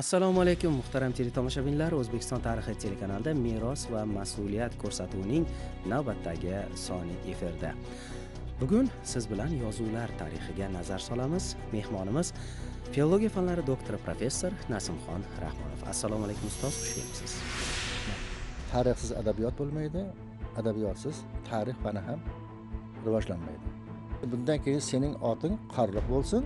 assalomu alaykum muhtaram teletomoshabinlar o'zbekiston tarixi telekanalida meros va mas'uliyat ko'rsatuvining navbatdagi soni efirda bugun siz bilan yozuvlar tarixiga nazar solamiz mehmonimiz filologiya fanlari doktori professor nasimxon rahmonov assalomu alaykum ustoz xush kelibsiz tarixsiz adabiyot bo'lmaydi adabiyotsiz tarix mana ham rivojlanmaydi bundan keyin sening oting qorliq bo'lsin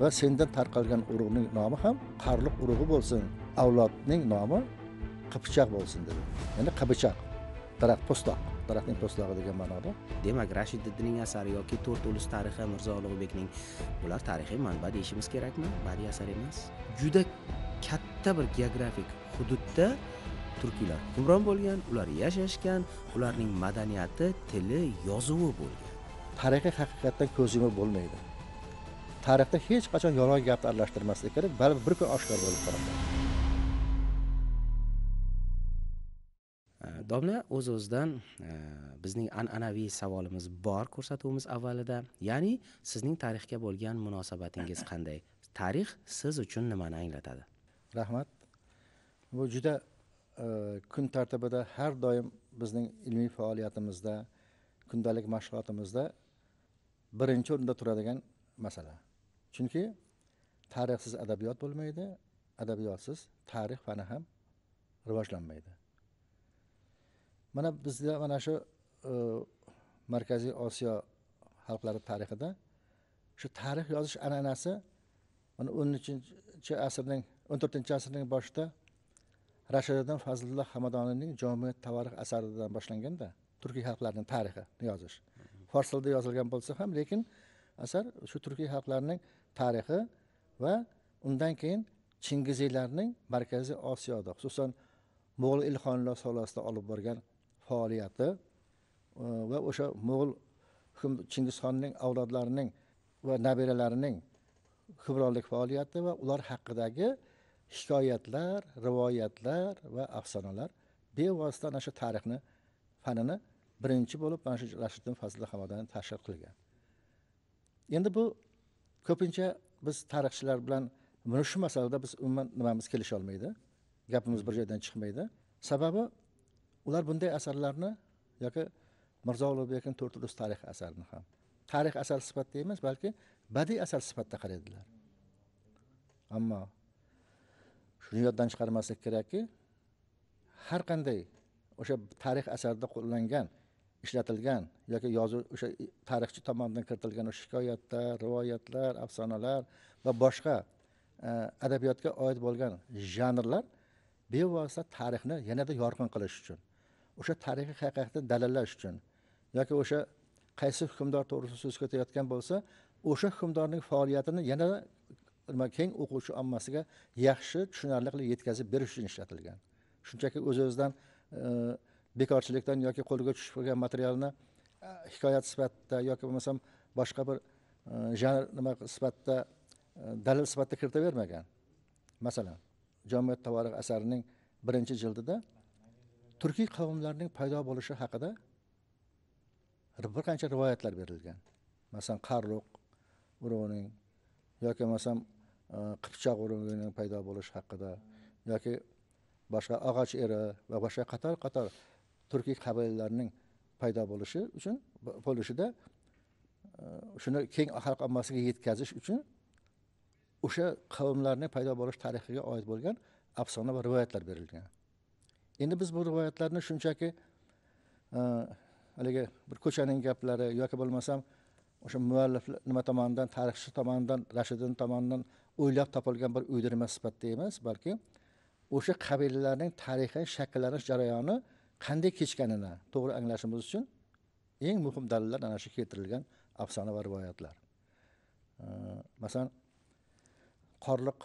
va sendan tarqalgan urug'ning nomi ham qarliq urug'i bo'lsin avlodning nomi qipichoq bo'lsin dedi ya'ni qibichoq daraxt po'stloq daraxtning po'stlog'i degan ma'noda demak rashiddiddinning asari yoki to'rt ulus tarixi mirzo ulug'bekning bular tarixiy manba deyishimiz kerakmi badiiy asar emas juda katta bir geografik hududda turkiylar hukmron bo'lgan ular yashashgan ularning madaniyati tili yozuvi bo'lgan tarixiy haqiqatdan ko'z yumib bo'lmaydi tarixda hech qachon yolg'on gapni aralashtirmaslik kerak baribir bir kun oshkor bo'lib qoladi domla o'z uz o'zidan e, bizning an'anaviy savolimiz bor ko'rsatuvimiz avvalida ya'ni sizning tarixga bo'lgan munosabatingiz qanday tarix siz uchun nimani anglatadi rahmat bu juda e, kun tartibida har doim bizning ilmiy faoliyatimizda kundalik mashg'ulotimizda birinchi o'rinda turadigan masala chunki tarixsiz adabiyot bo'lmaydi adabiyotsiz tarix fani ham rivojlanmaydi mana bizda mana shu e, markaziy osiyo xalqlari tarixida shu tarix yozish an'anasi mana o'n uchinchi asrning o'n to'rtinchi asrning boshida rashididdin fazliddin hamadoniyning jomi tavarix asaridan boshlanganda turkiy xalqlarning tarixini yozish fors tilida yozilgan bo'lsa ham lekin asar shu turkiy xalqlarning tarixi va undan keyin chingiziylarning markaziy osiyoda xususan mo'g'ul ilhonlar sohasida olib borgan faoliyati e, va o'sha mo'g'ul chingizxonning avlodlarining va nabiralarining hukmronlik faoliyati va ular haqidagi hikoyatlar rivoyatlar va afsonalar bevosita ana shu tarixni fanini birinchi bo'lib mana shu rashiddin fazliddin hamodani tashkil qilgan endi bu ko'pincha biz tarixchilar bilan mana shu masalada biz umuman nimamiz olmaydi gapimiz bir joydan chiqmaydi sababi ular bunday asarlarni yoki mirzo ulug'bekni to'rt urush tarix asarini ham tarix asar sifatida emas balki badiiy asar sifatida qaraydilar ammo shuni yoddan chiqarmaslik kerakki har qanday o'sha tarix asarida qo'llangan ishlatilgan yoki yozuv o'sha tarixchi tomonidan kiritilgan shikoyatlar rivoyatlar afsonalar va boshqa e, adabiyotga oid bo'lgan janrlar bevosita tarixni yanada yorqin qilish uchun o'sha tarixiy haqiqatni dalillash uchun yoki o'sha qaysi hukmdor to'g'risida so'z ketayotgan bo'lsa o'sha hukmdorning faoliyatini yanada nima keng o'quvchi ommasiga yaxshi tushunarli qilib yetkazib berish uchun ishlatilgan shunchaki o'z o'zidan e, bekorchilikdan yoki qo'lga tushib qolgan materialni hikoyat sifatida yoki bo'lmasam boshqa bir e, janr nima sifatida e, dalil sifatida kiritavermagan masalan jomiyat tovarih asarining birinchi jildida turkiy qavmlarning paydo bo'lishi haqida bir qancha rivoyatlar berilgan masalan qarruq urug'ining yoki bo'lmasam e, qipchoq urug'ining paydo bo'lishi haqida yoki boshqa og'och eri va boshqa qator qator turkiy qabilalarning paydo bo'lishi uchun bo'lishida e, shuni keng xalq ommasiga yetkazish uchun o'sha qavmlarni paydo bo'lish tarixiga oid bo'lgan afsona va rivoyatlar berilgan endi biz bu rivoyatlarni shunchaki e, haligi bir ko'chaning gaplari yoki bo'lmasam o'sha muallif nima tomonidan tarixchi tomonidan rashidin tomonidan o'ylab topilgan bir uydirma sifatida emas balki o'sha qabilalarning tarixiy shakllanish jarayoni qanday kechganini to'g'ri anglashimiz uchun eng muhim dalillar ana shu keltirilgan afsona va rivoyatlar masalan qorliq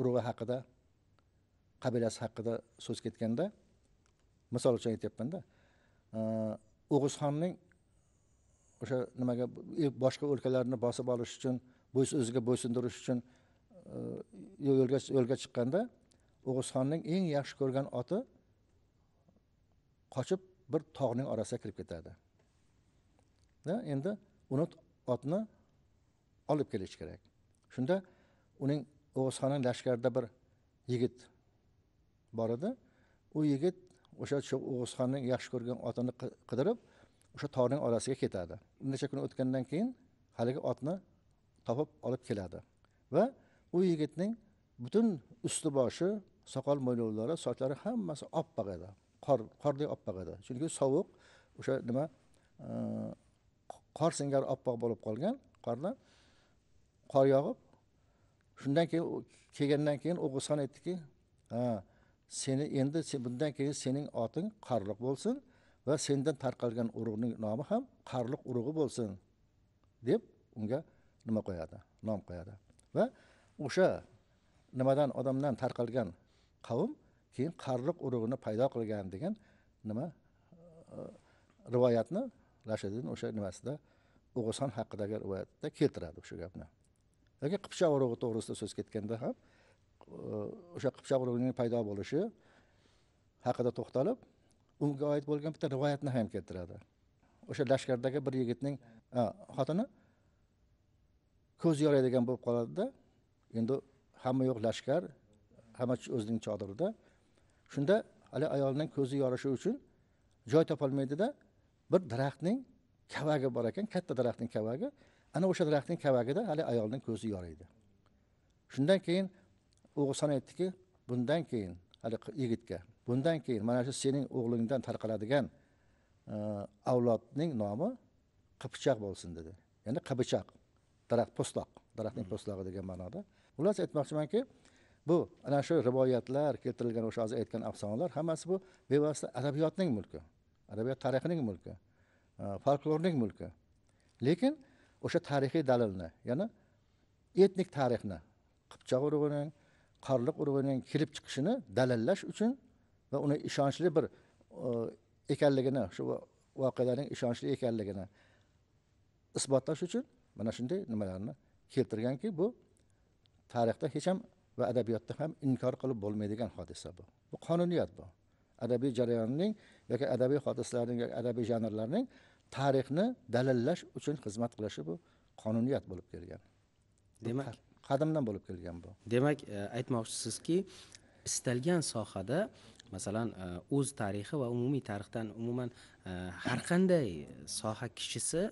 urug'i haqida qabilasi haqida so'z ketganda misol uchun aytyapmanda o'g'izxonning o'sha nimaga boshqa o'lkalarni bosib olish uchun bo'ys o'ziga bo'ysundirish uchun yo'lga yo'lga chiqqanda o'g'izxonning eng yaxshi ko'rgan oti qochib bir tog'ning orasiga kirib ketadi endi uni otni olib kelish kerak shunda uning o'g'izxonning lashkarida bir yigit bor edi u yigit o'sha o'g'izxonning yaxshi ko'rgan otini qidirib o'sha tog'ning orasiga ketadi necha kun o'tgandan keyin haligi otni topib olib keladi va u yigitning butun usti boshi soqol mo'ylovlari sochlari hammasi oppoq edi qor qordek oppoq edi chunki sovuq o'sha nima e, qor singari oppoq bo'lib qolgan qorda qor yog'ib shundan keyin kelgandan keyin o'g'izxon aytdiki ha seni endi bundan keyin sening oting qorliq bo'lsin va sendan tarqalgan urug'ning nomi ham qorliq urug'i bo'lsin deb unga nima qo'yadi nom qo'yadi va o'sha nimadan odamdan tarqalgan qavm keyin qarliq urug'ini paydo qilgan degan nima e, rivoyatni rashidin o'sha nimasida o'g'izxon haqidagi rivoyatda keltiradi o'sha gapni yoki qipchoq urug'i to'g'risida so'z ketganda ham e, o'sha qipchoq urug'ining paydo bo'lishi haqida to'xtalib unga oid bo'lgan bitta rivoyatni ham keltiradi o'sha lashkardagi bir yigitning xotini ko'z yoradigan bo'lib qoladida endi hamma yo'q lashkar hamma o'zining chodirida shunda haligi ayolning ko'zi yorishi uchun joy topolmaydida bir daraxtning kavagi bor ekan katta daraxtning kavagi ana o'sha daraxtning kavagida haligi ayolning ko'zi yoriydi shundan keyin o'g'ilson aytdiki bundan keyin haligi yigitga bundan keyin mana shu sening o'g'lingdan tarqaladigan avlodning nomi qipichoq bo'lsin dedi ya'ni qibichoq daraxt po'stloq daraxtning hmm. po'stlog'i degan ma'noda xullas aytmoqchimanki bu ana shu rivoyatlar keltirilgan o'sha hozir aytgan afsonalar hammasi bu bevosita adabiyotning mulki adabiyot tarixining mulki e, folklorning mulki lekin o'sha tarixiy dalilni yana etnik tarixni qipchoq urug'ining qorliq urug'ining kelib chiqishini dalillash uchun va uni ishonchli bir e, ekanligini shu voqealarning ishonchli ekanligini isbotlash uchun mana shunday nimalarni keltirganki bu tarixda hech ham va adabiyotda ham inkor qilib bo'lmaydigan hodisa bu bu qonuniyat bu adabiy jarayonning yoki adabiy hodisalarning yoki adabiy janrlarning tarixni dalillash uchun xizmat qilishi bu qonuniyat bo'lib kelgan demak qadimdan bo'lib kelgan bu demak e, aytmoqchisizki istalgan sohada masalan e, o'z tarixi va umumiy tarixdan umuman e, har qanday soha kishisi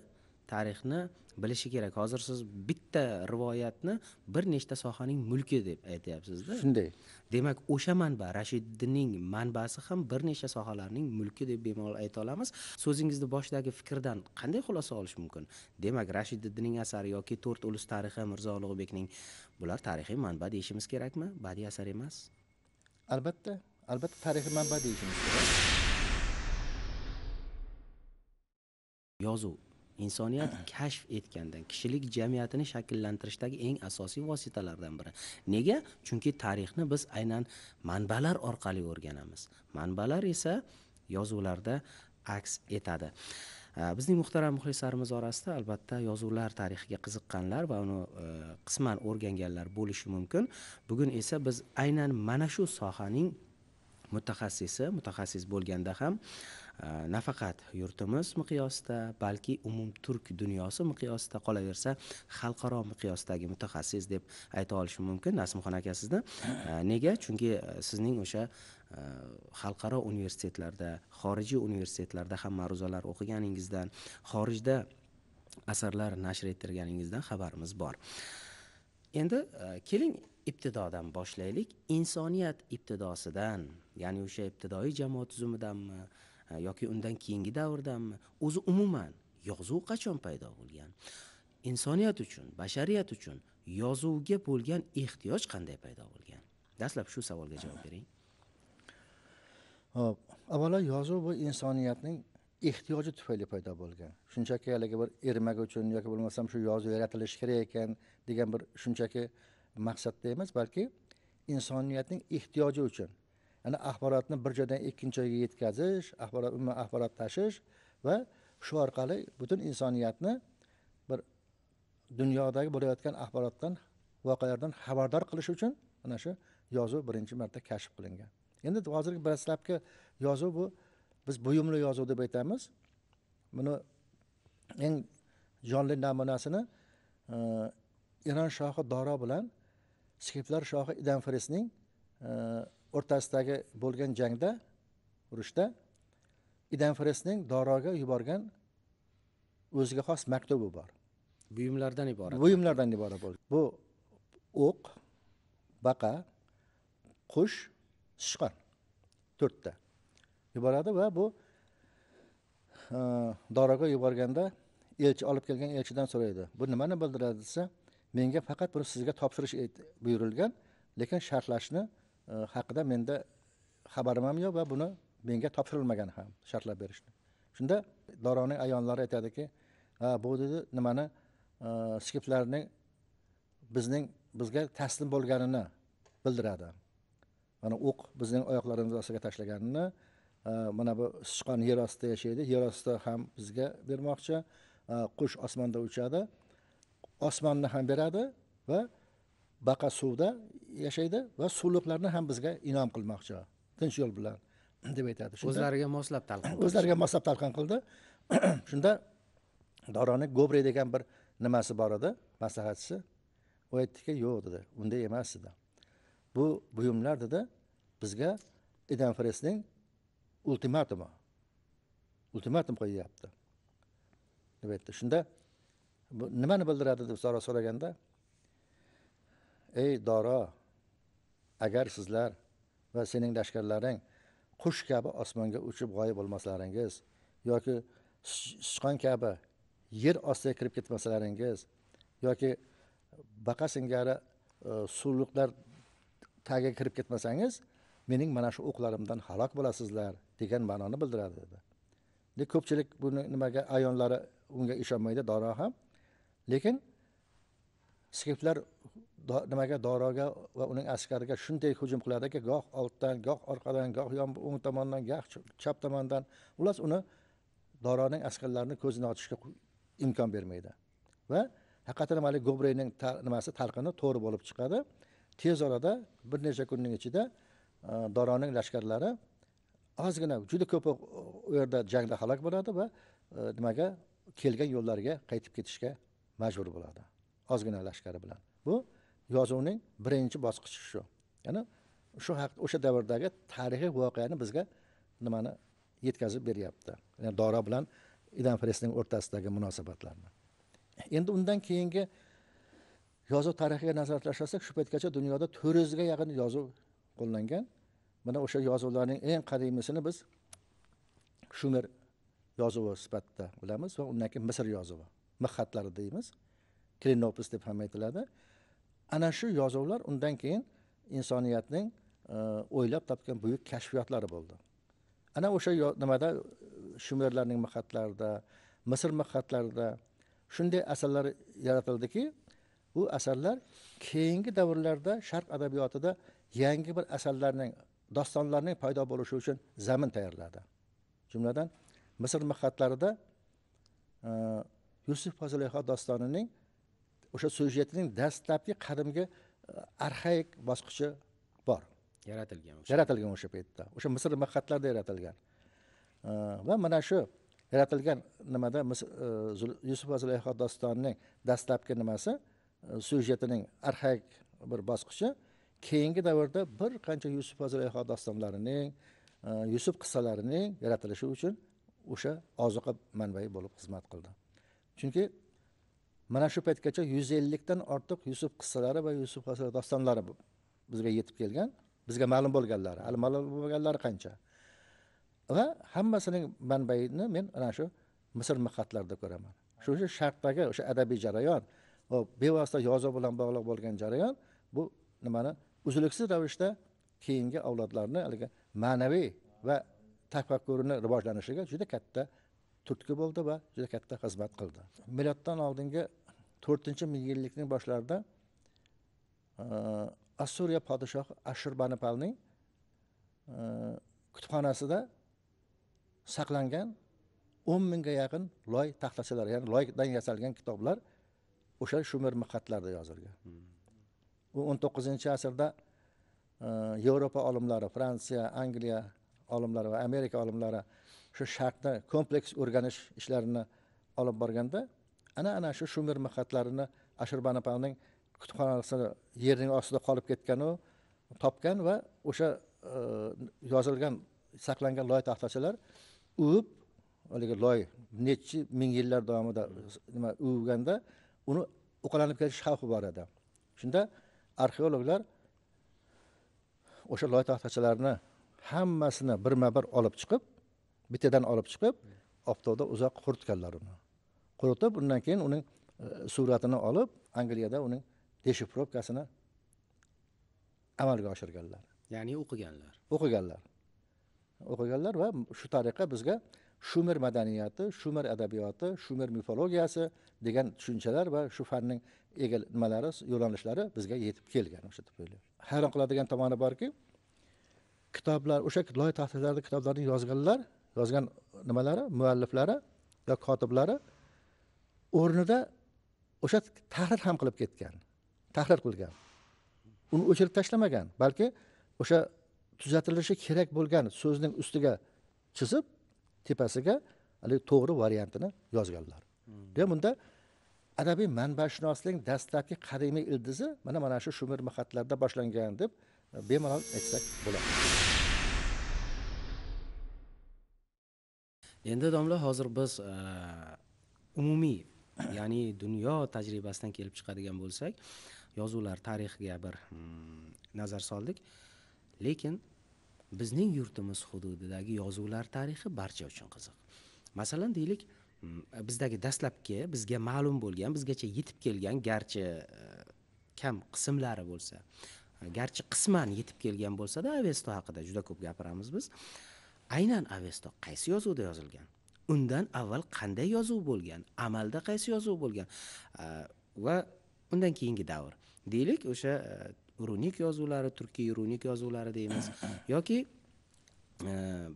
tarixni bilishi kerak hozir siz bitta rivoyatni bir nechta sohaning mulki deb aytyapsizda shunday demak o'sha manba rashiddinning manbasi ham bir nechta sohalarning mulki deb bemalol ayta olamiz so'zingizni boshidagi fikrdan qanday xulosa olish mumkin demak rashiddinning asari yoki to'rt ulus tarixi mirzo ulug'bekning bular tarixiy manba deyishimiz kerakmi badiiy asar emas albatta albatta tarixiy manba deyishimiz kerak yozuv insoniyat kashf etgandan kishilik jamiyatini shakllantirishdagi eng asosiy vositalardan biri nega chunki tarixni biz aynan manbalar orqali o'rganamiz manbalar esa yozuvlarda aks etadi bizning muhtaram muxlislarimiz orasida albatta yozuvlar tarixiga qiziqqanlar va uni e, qisman o'rganganlar bo'lishi mumkin bugun esa biz aynan mana shu sohaning mutaxassisi mutaxassis bo'lganda ham Э, nafaqat yurtimiz miqyosida balki umumturk dunyosi miqyosida qolaversa xalqaro miqyosdagi mutaxassis deb ayta olishim mumkin nasimxon aka sizni э, nega chunki э, sizning o'sha xalqaro universitetlarda xorijiy universitetlarda ham ma'ruzalar o'qiganingizdan xorijda asarlar nashr ettirganingizdan xabarimiz bor endi e, keling ibtidodan boshlaylik insoniyat ibtidosidan ya'ni o'sha ibtidoiy jamoat tuzumidanmi Э, yoki undan keyingi davrdanmi o'zi umuman yozuv qachon paydo bo'lgan insoniyat uchun bashariyat uchun yozuvga bo'lgan ehtiyoj qanday paydo bo'lgan dastlab shu savolga javob bering hop avvalo yozuv bu insoniyatning ehtiyoji tufayli paydo bo'lgan shunchaki haligi bir ermak uchun yoki bo'lmasam shu yozuv yaratilishi kerak ekan degan bir shunchaki maqsadda emas balki insoniyatning ehtiyoji uchun ana axborotni bir joydan ikkinchi joyga yetkazish axborot umuman axborot tashish va shu orqali butun insoniyatni bir dunyodagi bo'layotgan axborotdan voqealardan xabardor qilish uchun mana shu yozuv birinchi marta kashf qilingan endi hozirgi dastlabki yozuv bu biz buyumli yozuv deb aytamiz buni eng jonli namunasini e, iron shohi doro bilan skiflar shohi idanfrisning e, o'rtasidagi bo'lgan jangda urushda idanfresning doroga yuborgan o'ziga xos maktubi bor buyumlardan iborat buyumlardan iborat bo'lgan bu o'q baqa qush sichqon to'rtta yuboradi va bu e, doroga yuborganda elchi olib kelgan elchidan so'raydi bu nimani bildiradi desa menga faqat buni sizga topshirish buyurilgan lekin shartlashni haqida menda xabarim ham yo'q va buni menga topshirilmagan ham shartlab berishni shunda doroning ayollari aytadiki ha bu dedi nimani e, skiplarning bizning bizga taslim bo'lganini bildiradi mana o'q bizning oyoqlarimiz ostiga tashlaganini e, mana bu sichqon yer ostida yashaydi yer osti ham bizga bermoqchi e, qush osmonda uchadi osmonni ham beradi va baqa suvda yashaydi va suvliqlarni ham bizga inom qilmoqchi tinch yo'l bilan deb aytadi o'zlariga moslab talqin o'zlariga moslab talqin qildi shunda doroni gobrey degan bir nimasi bor edi maslahatchisi u aytdiki yo'q dedi unday emas dedi bu buyumlar dedi bizga idanfresning ultimatumi ultimatum qo'yyapti deb aytdi shunda bu nimani bildiradi deb so'raganda ey doro agar sizlar va sening lashkarlaring qush kabi osmonga uchib g'oyib bo'lmaslaringiz yoki sichqon kabi yer ostiga kirib ketmasalaringiz yoki baqa singari e, suvliqlar tagiga kirib ketmasangiz mening mana shu o'qlarimdan halok bo'lasizlar degan ma'noni bildiradi dedi ko'pchilik buni nimaga ayonlari unga ishonmaydi doro ham lekin skiflar nimaga doroga va uning askariga shunday hujum qiladiki goh oldidan goh orqadan goh o'ng tomondan goh chap tomondan xullas uni doroning askarlarini ko'zini ochishga imkon bermaydi va haqiqatdan haligi gobreyning nimasi talqini to'g'ri bo'lib chiqadi tez orada bir necha kunning ichida e, doroning lashkarlari ozgina juda ko'p u yerda jangda halok bo'ladi va e, nimaga kelgan yo'llariga qaytib ketishga majbur bo'ladi ozgina lashkari bilan bu yozuvning birinchi bosqichi shu ya'ni shu haqda o'sha davrdagi tarixiy voqeani bizga nimani yetkazib beryapti ya'ni doro bilan idan presning o'rtasidagi munosabatlarni endi undan keyingi yozuv tarixiga nazar tashlasak shu paytgacha dunyoda to'rt yuzga yaqin yozuv qo'llangan mana o'sha yozuvlarning eng qadimiysini biz shumer yozuvi sifatida bilamiz va undan keyin misr yozuvi mixxatlari deymiz klinopis deb ham aytiladi ana shu yozuvlar undan keyin insoniyatning e, o'ylab topgan buyuk kashfiyotlari bo'ldi ana o'sha nimada shumerlarning maqadlarida misr maqadlarida shunday asarlar yaratildiki bu asarlar keyingi davrlarda sharq adabiyotida yangi bir asarlarning dostonlarning paydo bo'lishi uchun zamin tayyorladi jumladan misr maqadlarida e, yusuf fazilho dostonining o'sha syujetning dastlabki qadimgi e, arxaik bosqichi bor yaratilgan yaratilgan o'sha paytda o'sha misr maqatlarda yaratilgan e, va mana shu yaratilgan nimada e, yusuf azulayho dostonining dastlabki nimasi syujetining arxaik bir bosqichi keyingi davrda bir qancha yusuf azulayho dostonlarining yusuf qissalarining yaratilishi uchun o'sha ozuqa manbai bo'lib xizmat qildi chunki mana shu paytgacha yuz ellikdan ortiq yusuf qissalari va yusuf dostonlari bizga yetib kelgan bizga ma'lum bo'lganlari hali ma'lum bo'lmaganlari qancha va hammasining manbaini men ana shu misr miqatlarida ko'raman shu uchun sharqdagi o'sha adabiy jarayon va bevosita yozuv bilan bog'liq bo'lgan jarayon bu nimani uzluksiz ravishda keyingi avlodlarni haligi ma'naviy va tafakkurini rivojlanishiga juda katta turtki bo'ldi va juda katta xizmat qildi miloddan oldingi to'rtinchi ming yillikning boshlarida e, assuriya podshohi ashurbanipalning e, kutubxonasida saqlangan o'n mingga yaqin loy taxtachalar ya'ni loydan yasalgan kitoblar o'sha shumer miqatlarda yozilgan u o'n to'qqizinchi asrda e, yevropa olimlari fransiya angliya olimlari va amerika olimlari shu sharqni kompleks o'rganish ishlarini olib borganda ana ana shu shumer mahatlarini ashurban opaning kutubxonasini yerning ostida qolib ketganu topgan va o'sha e, yozilgan saqlangan loy taxtachalar uvib haligi loy nechi ming yillar davomida nima uvganda uni uqalanib ketish xavfi bor edi shunda arxeologlar o'sha loy taxtachalarni hammasini birma bir olib chiqib bittadan olib chiqib oftobda uzoq quritganlar uni quritib undan keyin uning e, suratini olib angliyada uning deshifrovkasini amalga oshirganlar ya'ni o'qiganlar o'qiganlar o'qiganlar va shu tariqa bizga shumer madaniyati shumer adabiyoti shumer mifologiyasi degan tushunchalar va shu fanning egal nimalari yo'nalishlari bizga yetib kelgan o'sha hayron qiladigan tomoni borki kitoblar o'sha loy taxtalarda kitoblarni yozganlar yozgan nimalari mualliflari yo kotiblari o'rnida o'sha tahrir ham qilib ketgan tahrir qilgan uni o'chirib tashlamagan balki o'sha tuzatilishi kerak bo'lgan so'zning ustiga chizib tepasiga haligi to'g'ri variantini yozganlar hmm. demak bunda adabiy manbashunoslik dastlabki qadimiy ildizi mana mana shu shumir xatlarda boshlangan deb bemalol aytsak bo'ladi endi domla hozir biz e, umumiy ya'ni dunyo tajribasidan kelib chiqadigan bo'lsak yozuvlar tarixiga bir hmm, nazar soldik lekin bizning yurtimiz hududidagi yozuvlar tarixi barcha uchun qiziq masalan deylik hmm, bizdagi dastlabki bizga ma'lum bo'lgan bizgacha yetib kelgan garchi e, kam qismlari bo'lsa garchi qisman yetib kelgan bo'lsada avesto haqida juda ko'p gapiramiz biz aynan avesto qaysi yozuvda yozilgan undan avval qanday yozuv bo'lgan amalda qaysi yozuv bo'lgan va undan keyingi davr deylik o'sha runik yozuvlari turkiy runik yozuvlari deymiz yoki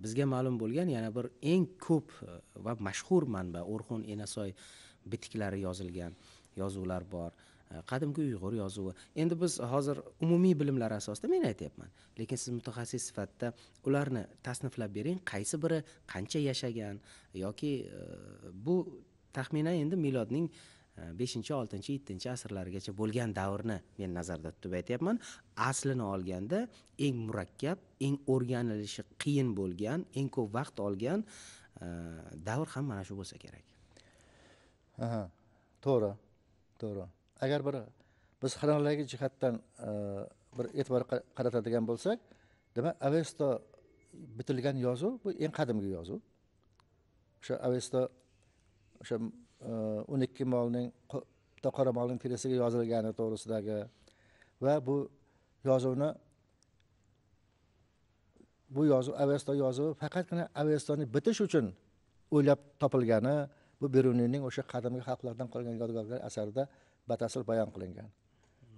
bizga ma'lum bo'lgan yana bir eng ko'p va mashhur manba o'rxun enasoy bitiklari yozilgan yozuvlar bor qadimgi uyg'ur yozuvi endi biz hozir umumiy bilimlar asosida men aytyapman lekin siz mutaxassis sifatida ularni tasniflab bering qaysi biri qancha yashagan yoki e, bu taxminan endi milodning e, beshinchi oltinchi yettinchi asrlarigacha bo'lgan davrni men nazarda tutib aytyapman aslini olganda eng murakkab eng o'rganilishi qiyin bo'lgan eng ko'p vaqt olgan e, davr ham mana shu bo'lsa kerak to'g'ri to'g'ri agar bir biz xronologik jihatdan e, bir e'tibor qaratadigan bo'lsak demak avesto bitilgan yozuv bu eng qadimgi yozuv o'sha avesto o'sha e, o'n ikki molning bitta qora molning terisiga yozilgani to'g'risidagi va bu yozuvni bu yozuv avesto yozuvi faqatgina avestoni bitish uchun o'ylab topilgani bu beruniyning o'sha qadimgi xalqlardan qolgan yodgorlar asarida batafsil bayon qilingan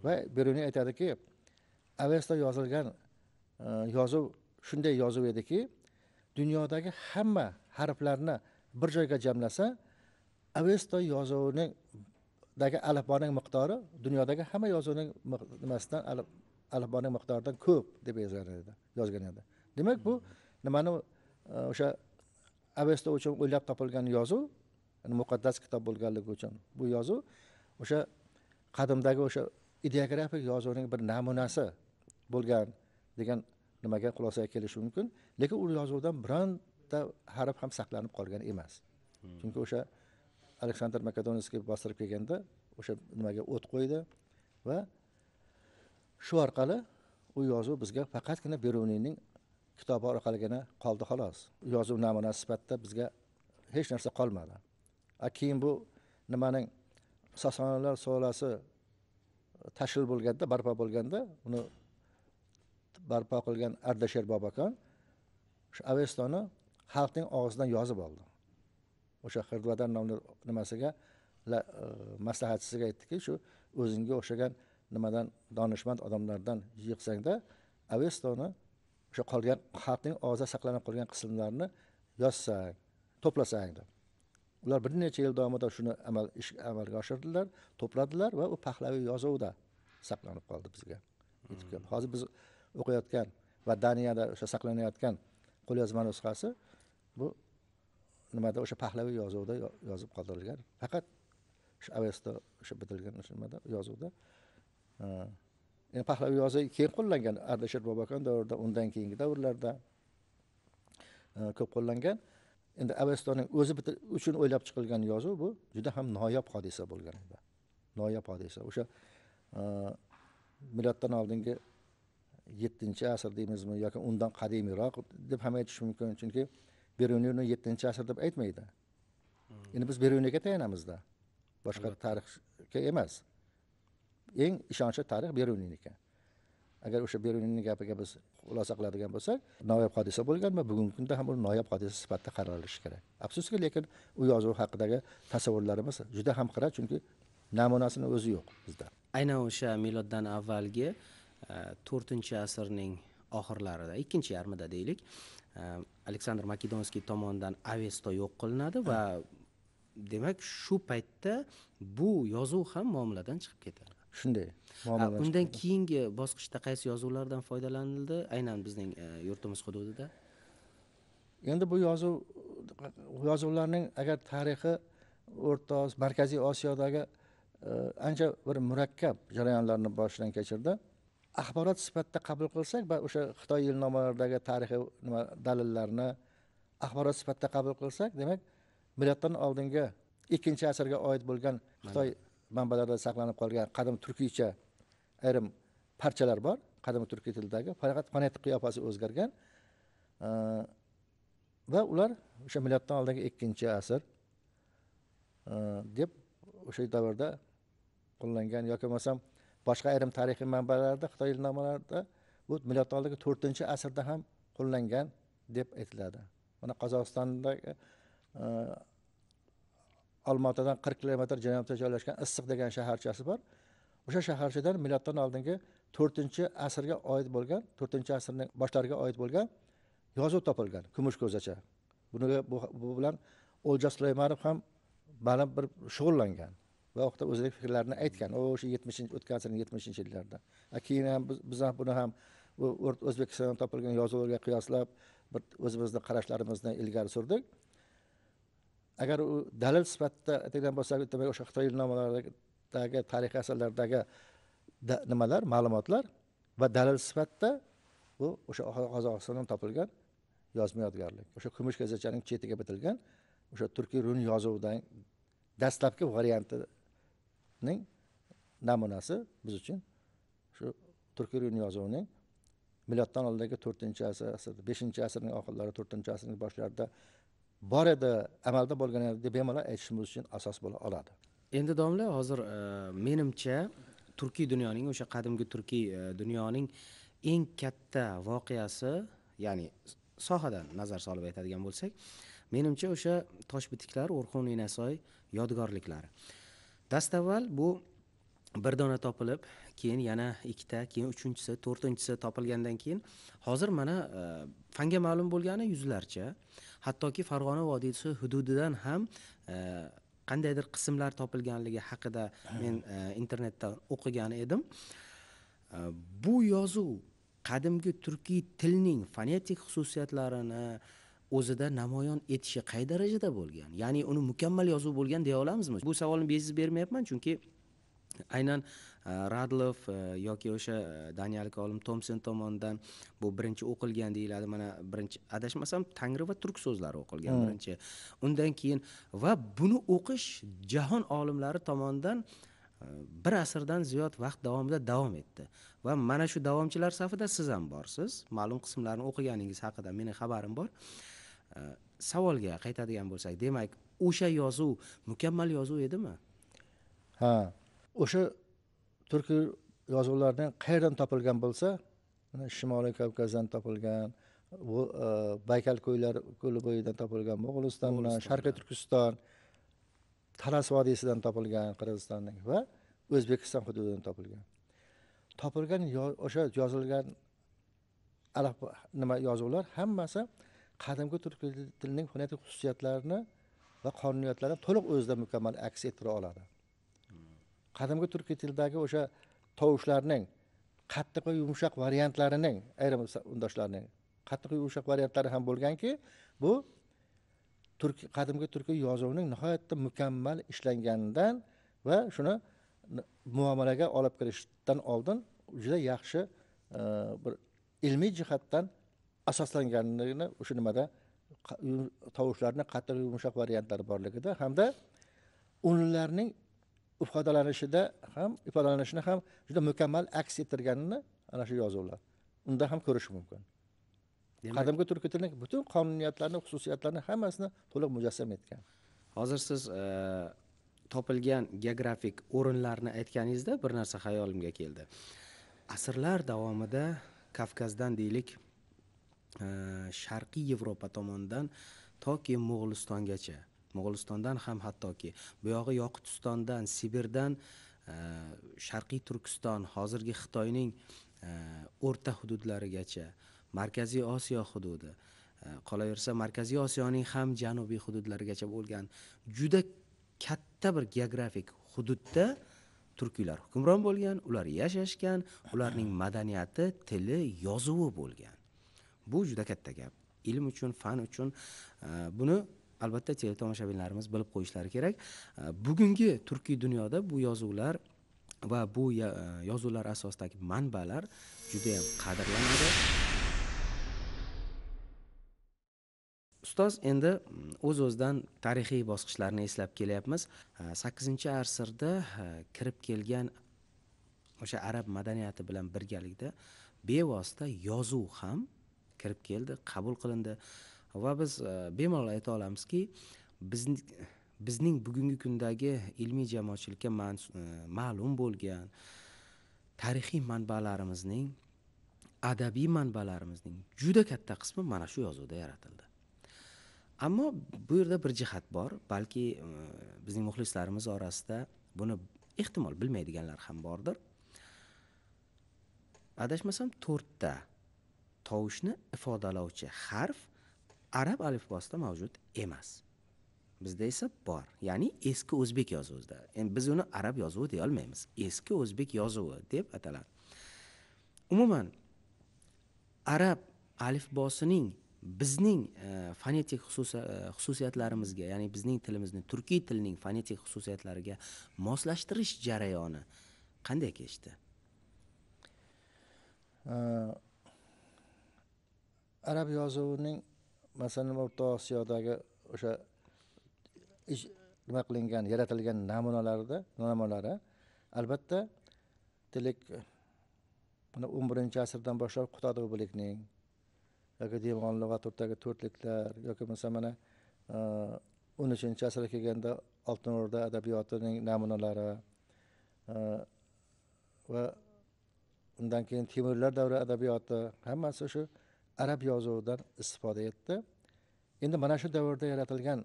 va beruniy aytadiki avesta yozilgan e, yozuv shunday yozuv ediki dunyodagi hamma harflarni bir joyga jamlasa avesto yozuvidagi alifboning miqdori dunyodagi hamma yozuvning nimasidan alifboning miqdoridan ko'p deb yozgan edi yozgan edi demak bu nimani e, o'sha avesto uchun o'ylab topilgan yozuv muqaddas kitob bo'lganligi uchun bu yozuv o'sha qadimdagi o'sha ideografik yozuvning bir namunasi bo'lgan degan nimaga xulosaga kelish mumkin lekin u yozuvdan bironta harf ham saqlanib qolgan emas hmm. chunki o'sha aleksandr makedonskiy bostirib kelganda o'sha nimaga o't qo'ydi va shu orqali u yozuv bizga faqatgina beruniyning kitobi orqaligina qoldi xolos yozuv namunasi sifatida bizga hech narsa qolmadi a keyin bu nimaning sasoniylar solasi e, tashkil bo'lganda barpo bo'lganda uni barpo qilgan ardasher bobokan o'sha avestoni xalqning og'zidan yozib oldi o'sha hirdvatan nomli nimasiga e, maslahatchisiga aytdiki shu o'zingga o'xshagan nimadan donishmand odamlardan yig'sangda avestoni o'sha qolgan xalqning og'zida saqlanib qolgan qismlarni yozsang to'plasang deb ular bir necha yil davomida shuni amal ish amalga oshirdilar to'pladilar va u pahlaviy yozuvda saqlanib qoldi bizga yetib keldi hozir biz o'qiyotgan va daniyada o'sha saqlanayotgan qo'lyozma nusxasi bu nimada o'sha pahlaviy yozuvda yozib qoldirilgan faqat shu avesta o'sha bitilgan o'sha nimada yozuvda pahlaviy yozuv keyin qo'llangan ardashir bobokan davrida undan keyingi davrlarda ko'p qo'llangan endi avestonning o'zi uchun o'ylab chiqilgan yozuv bu juda ham noyob hodisa bo'lgan noyob hodisa o'sha e, miloddan oldingi yettinchi asr deymizmi yoki undan qadimiyroq deb ham aytish mumkin chunki beruniyni yettinchi asr deb aytmaydi hmm. endi biz beruniyga tayanamizda boshqa tarixga emas eng ishonchli tarix beruniyniki agar o'sha beruniyni gapiga biz xulosa qiladigan bo'lsak noyob hodisa bo'lgan va bugungi kunda ham u noyob hodisa sifatida qaralishi kerak afsuski lekin u yozuv haqidagi tasavvurlarimiz juda ham xira chunki namunasini o'zi yo'q bizda aynan o'sha miloddan avvalgi e, to'rtinchi asrning oxirlarida ikkinchi yarmida deylik e, aleksandr makedonskiy tomonidan avesto yo'q qilinadi va demak shu paytda bu yozuv ham muomaladan chiqib ketadi shunday undan keyingi bosqichda qaysi yozuvlardan foydalanildi aynan bizning e, yurtimiz hududida endi bu yozuv yozuvlarning agar tarixi o'rta markaziy osiyodagi e, ancha bir murakkab jarayonlarni boshidan kechirdi axborot sifatida qabul qilsak va o'sha xitoy yilnomalaridagi tarixiy nima dalillarni axborot sifatida qabul qilsak demak miloddan oldingi ikkinchi asrga oid bo'lgan xitoy manbalarda saqlanib qolgan qadim turkiycha ayrim parchalar bor qadim turkiy tilidagi faqat fonetik qiyofasi o'zgargan va ular o'sha miloddan oldingi ikkinchi asr deb o'sha davrda qo'llangan yoki bo'lmasam boshqa ayrim tarixiy manbalarda xitoy yilnomalarida bu miloddan oldingi to'rtinchi asrda ham qo'llangan deb aytiladi mana qozog'istondagi olmaotadan qirq kilometr janubda joylashgan issiq degan shaharchasi bor o'sha shaharchadan miloddan oldingi to'rtinchi asrga oid bo'lgan to'rtinchi asrning boshlariga oid bo'lgan yozuv topilgan kumush ko'zacha buni bu, bu bilan o'lja sulaymonov ham ma'lum bir shug'ullangan va vaqtda o'zining fikrlarini aytgan o'sha yetmishinchi o'tgan asrning yetmishinchi yillarida keyin ham biz ham buni ham o'zbekistondan topilgan yozuvlarga qiyoslab bir o'zimizni qarashlarimizni ilgari surdik agar u dalil sifatida aytadigan bo'lsak demak o'sha xitoy yilnomalaridagi tarixiy asarlardagi nimalar ma'lumotlar va dalil sifatida bu o'sha qozog'istondan topilgan yozma yodgorlik o'sha kumush gazachaning chetiga bitilgan o'sha turkiy run yozuvidan dastlabki variantining namunasi biz uchun shu turkiy run yozuvining miloddan oldingi to'rtinchi asr beshinchi asrning oxirlari to'rtinchi asrning boshlarida bor edi amalda bo'lgan edi bemalol aytishimiz uchun asos bo'la oladi endi domla hozir e, menimcha turkiy dunyoning o'sha qadimgi turkiy e, dunyoning eng katta voqeasi ya'ni sohadan nazar solib aytadigan bo'lsak menimcha o'sha tosh bitiklar o'rxun inasoy yodgorliklari dastavval bu bir dona topilib keyin yana ikkita keyin uchinchisi to'rtinchisi topilgandan keyin hozir mana e, fanga ma'lum bo'lgani yuzlarcha hattoki farg'ona vodiysi hududidan ham e, qandaydir qismlar topilganligi haqida men e, internetda o'qigan edim e, bu yozuv qadimgi turkiy tilning fonetik xususiyatlarini o'zida namoyon etishi qay darajada bo'lgan ya'ni uni mukammal yozuv bo'lgan deya olamizmi bu savolni bejiz bermayapman chunki aynan radlov э, э, yoki o'sha э, daniyalik olim tomson tomonidan bu birinchi o'qilgan deyiladi mana birinchi adashmasam tangri va turk so'zlari o'qilgan hmm. birinchi undan keyin va buni o'qish jahon olimlari tomonidan e, bir asrdan ziyod vaqt davomida davom etdi va mana shu davomchilar safida siz ham borsiz ma'lum qismlarni o'qiganingiz haqida meni xabarim bor e, savolga qaytadigan bo'lsak demak o'sha yozuv mukammal yozuv edimi ha o'sha turkiy yozuvlardan qayerdan topilgan bo'lsa mana shimoliy kavkazdan topilgan bu e, baykal ko'llari ko'li bo'yidan topilgan mo'g'uliston bilan sharqiy turkiston talas vodiysidan topilgan qirg'izistonning va o'zbekiston hududidan topilgan topilgan o'sha yozilgan arab nima yozuvlar hammasi qadimgi turk tilining fonetik xususiyatlarini va qonuniyatlarini to'liq o'zida mukammal aks ettira oladi qadimgi turkiy tilidagi o'sha tovushlarning qattiq va yumshoq variantlarining ayrim undoshlarning qattiq yumshoq variantlari ham bo'lganki bu turk qadimgi turkiy yozuvning nihoyatda mukammal ishlanganidan va shuni muomalaga olib kirishdan oldin juda yaxshi e, bir ilmiy jihatdan asoslanganligini o'sha nimada tovushlarni qattiq yumshoq variantlari borligida hamda unlarning ifodalanishida ham ifodalanishini ham juda mukammal aks ettirganini ana shu yozuvlar unda ham ko'rish mumkin qadimgi turk tilini butun qonuniyatlarni xususiyatlarini hammasini to'liq mujassam etgan hozir siz e, topilgan geografik o'rinlarni aytganingizda bir narsa xayolimga keldi asrlar davomida kavkazdan deylik e, sharqiy yevropa tomonidan toki mo'g'ulistongacha mo'g'ulistondan ham hattoki buyog'i yoqutistondan sibirdan e, sharqiy turkiston hozirgi xitoyning e, o'rta hududlarigacha markaziy osiyo hududi e, qolaversa markaziy osiyoning ham janubiy hududlarigacha bo'lgan juda katta bir geografik hududda turkiylar hukmron bo'lgan ular yashashgan ularning madaniyati tili yozuvi bo'lgan bu juda katta gap ilm uchun fan uchun buni albatta tele tomoshabinlarimiz bilib qo'yishlari kerak bugungi turkiy dunyoda bu yozuvlar va bu e, yozuvlar asosidagi manbalar judayam qadrlanadi ustoz endi mm, o'z uz o'zidan tarixiy bosqichlarni eslab kelyapmiz sakkizinchi asrda e, kirib kelgan o'sha arab madaniyati bilan birgalikda bevosita yozuv ham kirib keldi qabul qilindi va biz e, bemalol ayta olamizki bizning bugungi kundagi ilmiy jamoatchilikka e, ma'lum bo'lgan tarixiy manbalarimizning adabiy manbalarimizning juda katta qismi mana shu yozuvda yaratildi ammo bu yerda bir jihat bor balki e, bizning muxlislarimiz orasida buni ehtimol bilmaydiganlar ham bordir adashmasam to'rtta tovushni ifodalovchi harf arab alifbosida mavjud emas bizda esa bor ya'ni eski o'zbek yozuvida endi biz uni arab yozuvi deya olmaymiz eski o'zbek yozuvi deb ataladi umuman arab alifbosining bizning e, fonetik e, xususiyatlarimizga ya'ni bizning tilimizni turkiy tilning fonetik xususiyatlariga moslashtirish jarayoni qanday kechdi e, arab yozuvining masalan o'rta osiyodagi o'sha ish nima qilingan yaratilgan namunalarda namunalari albatta tilik mana o'n birinchi asrdan boshlab qutadg'i bilikning yoki devon lug'aturdagi to'rtliklar yoki bo'lmasam mana e, o'n uchinchi asrga kelganda oltin o'rda adabiyotining namunalari e, va undan keyin temurlar davri adabiyoti hammasi shu arab yozuvidan istifoda etdi endi mana shu davrda yaratilgan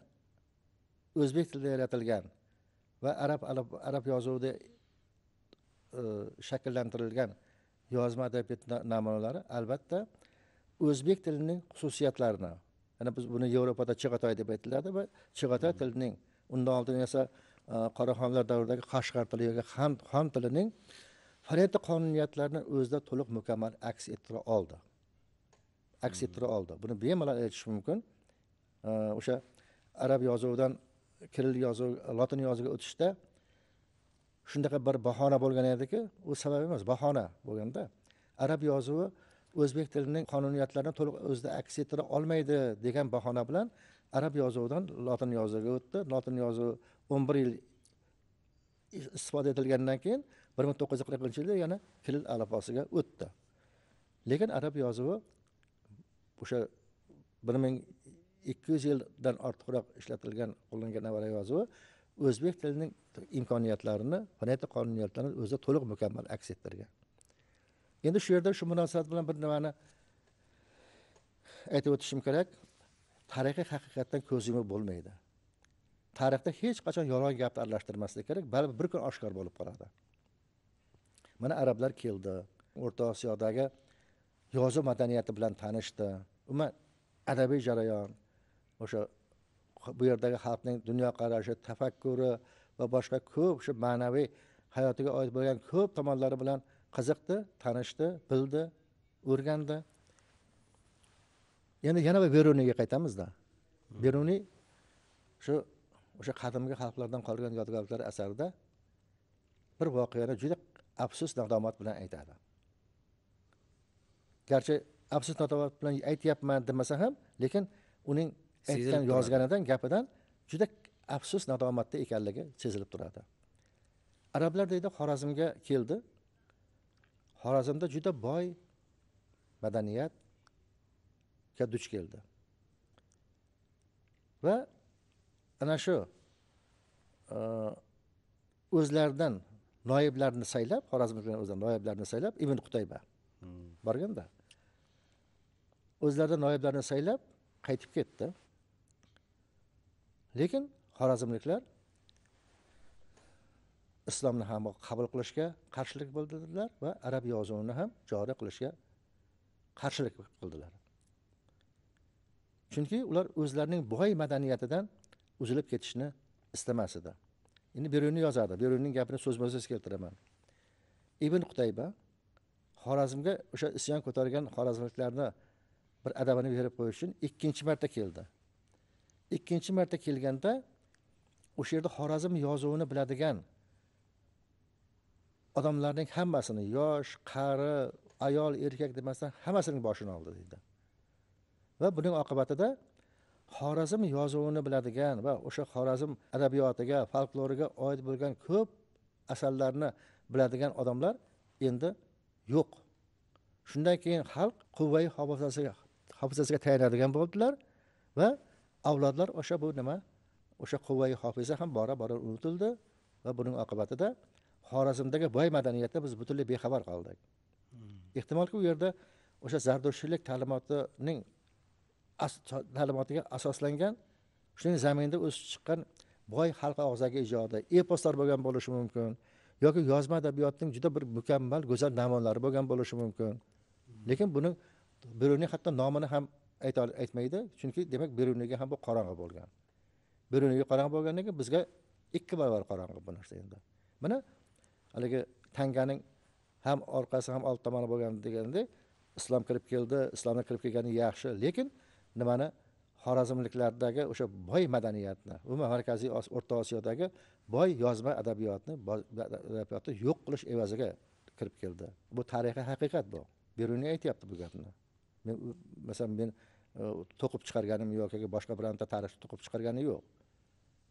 o'zbek tilida yaratilgan va arab arab, yozuvida e, shakllantirilgan yozma adabiyot namunalari albatta o'zbek tilining xususiyatlarini ya'ni biz buni yevropada chig'atoy deb aytiladi va chig'atoy hmm. tilining undan oldin esa e, qoraxonlar davridagi qashqar tili yoki xon tilining fonetik qonuniyatlarini o'zida to'liq mukammal aks ettira oldi aks hmm. ettira oldi buni bemalol aytish mumkin o'sha arab yozuvidan kiril yozuv lotin yozuviga o'tishda shunaqa bir bahona bo'lgan ediki u sabab emas bahona bo'lganda arab yozuvi o'zbek tilining qonuniyatlarini to'liq o'zida aks ettira olmaydi degan bahona bilan arab yozuvidan lotin yozuviga o'tdi lotin yozuvi o'n bir yil istifoda etilgandan keyin bir ming to'qqiz yuz qirqinchi yilda yana kiril alifbosiga o'tdi lekin arab yozuvi o'sha bir ming ikki yuz yildan ortiqroq ishlatilgan qo'llangan avara yozuvi o'zbek tilining imkoniyatlarini foneta qonuniyatlarini o'zida to'liq mukammal aks ettirgan endi shu yerda shu munosabat bilan bir nimani aytib o'tishim kerak tarixiy haqiqatdan ko'z yumib bo'lmaydi tarixda hech qachon yolg'on gapni aralashtirmaslik kerak baribir bir kun oshkor bo'lib qoladi mana arablar keldi o'rta osiyodagi yozuv madaniyati bilan tanishdi umuman adabiy jarayon o'sha bu yerdagi xalqning dunyoqarashi tafakkuri va boshqa ko'p shu ma'naviy hayotiga oid bo'lgan ko'p tomonlari bilan qiziqdi tanishdi bildi o'rgandi endi yana bir beruniyga qaytamizda beruniy hmm. shu o'sha qadimgi xalqlardan qolgan yodgorliklar asarida bir voqeani juda afsus nadomat bilan aytadi garchi afsus natovat bilan aytyapman demasa ham lekin uning aytgan yozganidan gapidan juda afsus nadomatda ekanligi sezilib turadi arablar deydi xorazmga keldi xorazmda juda boy madaniyatga duch keldi va ana shu e, o'zlaridan noyiblarni saylab xorazmliklarni o'zidan noyiblarni saylab ibn qutayba hmm. borganda o'zlarini noyablarini saylab qaytib ketdi lekin xorazmliklar islomni ham qabul qilishga qarshilik bildirdilar va arab yozuvini ham joriy qilishga qarshilik qildilar chunki ular o'zlarining boy madaniyatidan uzilib ketishni istamas edi endi beruniy yozadi beruniyning gapini so'zma so'z keltiraman ibn qutayba xorazmga o'sha isyon ko'targan xorazmliklarni bir adabini berib qo'yish uchun ikkinchi marta keldi ikkinchi marta kelganda o'sha yerda xorazm yozuvini biladigan odamlarning hammasini yosh qari ayol erkak demasdan hammasining boshini oldi deydi va buning oqibatida xorazm yozuvini biladigan va o'sha xorazm adabiyotiga folkloriga oid bo'lgan ko'p asarlarni biladigan odamlar endi yo'q shundan keyin xalq quvvayi hofizasiga hofizasiga tayanadigan bo'ldilar va avlodlar o'sha bu nima o'sha quvvai hofiza ham bora bora unutildi va buning oqibatida xorazmdagi boy madaniyatdan biz butunlay bexabar qoldik hmm. ehtimolki u yerda o'sha zardushtchilik ta'limotining ta'limotiga asoslangan shuning zaminda o'sib chiqqan boy xalq og'zaki ijodi eposlar bo'lgan bo'lishi mumkin yoki yozma adabiyotning juda bir mukammal go'zal namunalari bo'lgan bo'lishi mumkin hmm. lekin buni beruniy hatto nomini ham ayta aytmaydi chunki demak beruniyga ham bu qorong'i bo'lgan beruniyga qorong'i bo'lgandan keyin bizga ikki barobar qorong'i bu narsa endi mana haligi tanganing ham orqasi ham old tomoni bo'lgan deganda islom kirib keldi islomga kirib kelgani yaxshi lekin nimani xorazmliklardagi o'sha boy madaniyatni umuman markaziy o'rta osiyodagi boy yozma adabiyotni adabiyotni yo'q qilish evaziga kirib keldi bu tarixiy haqiqat bu beruniy aytyapti bu gapni men masalan men e, to'qib chiqarganim yoki boshqa bironta tarixchi to'qib chiqargani yo'q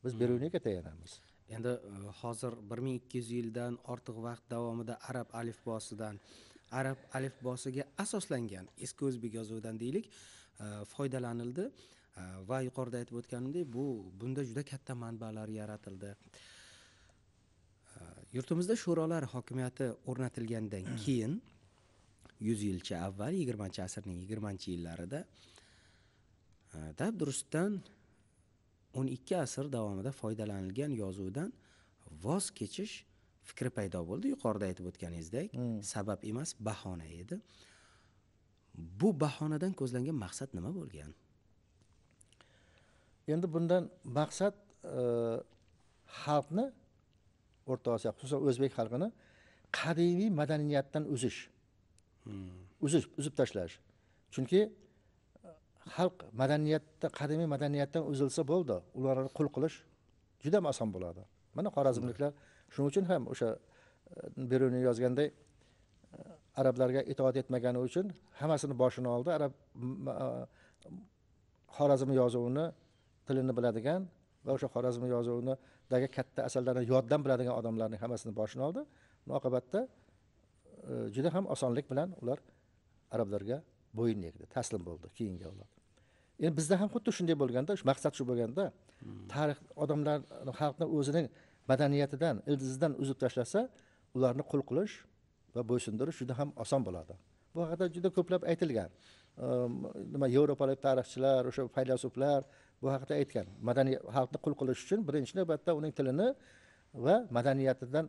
biz beruniyga tayanamiz endi e, hozir bir ming ikki yuz yildan ortiq vaqt davomida arab alifbosidan arab alifbosiga asoslangan eski o'zbek yozuvidan deylik e, foydalanildi va yuqorida aytib o'tganimdek bu bunda juda katta manbalar yaratildi yurtimizda sho'rolar hokimiyati o'rnatilgandan keyin yuz yilcha avval yigirmanchi asrning yigirmanchi yillarida e, dabdurustdan o'n ikki asr davomida foydalanilgan yozuvdan voz kechish fikri paydo bo'ldi yuqorida aytib o'tganingizdek hmm. sabab emas bahona edi bu bahonadan ko'zlangan maqsad nima bo'lgan endi bundan maqsad e, xalqni o'rta osiyo xususan o'zbek xalqini qadimiy madaniyatdan uzish uzib uzib tashlash chunki e, xalq madaniyatda qadimiy madaniyatdan uzilsa bo'ldi ularni qul qilish juda oson bo'ladi mana xorazmliklar shuning uchun ham o'sha e, beruniy yozganday e, arablarga itoat etmagani uchun hammasini boshini oldi arab xorazm yozuvini tilini biladigan va o'sha xorazm yozuvidagi katta asarlarni yoddan biladigan odamlarning hammasini boshini oldi oqibatda E, juda ham osonlik bilan ular arablarga bo'yin egdi taslim bo'ldi keyingi avlod endi bizda ham xuddi shunday bo'lganda maqsad shu bo'lganda hmm. tarix odamlar xalqni o'zining madaniyatidan ildizidan uzib tashlasa ularni qul qilish va bo'ysundirish juda ham oson bo'ladi bu haqida juda ko'plab aytilgan e, nima yevropalik tarixchilar o'sha faylasuflar bu haqida aytgan madaniy xalqni qul qilish uchun birinchi navbatda uning tilini va madaniyatidan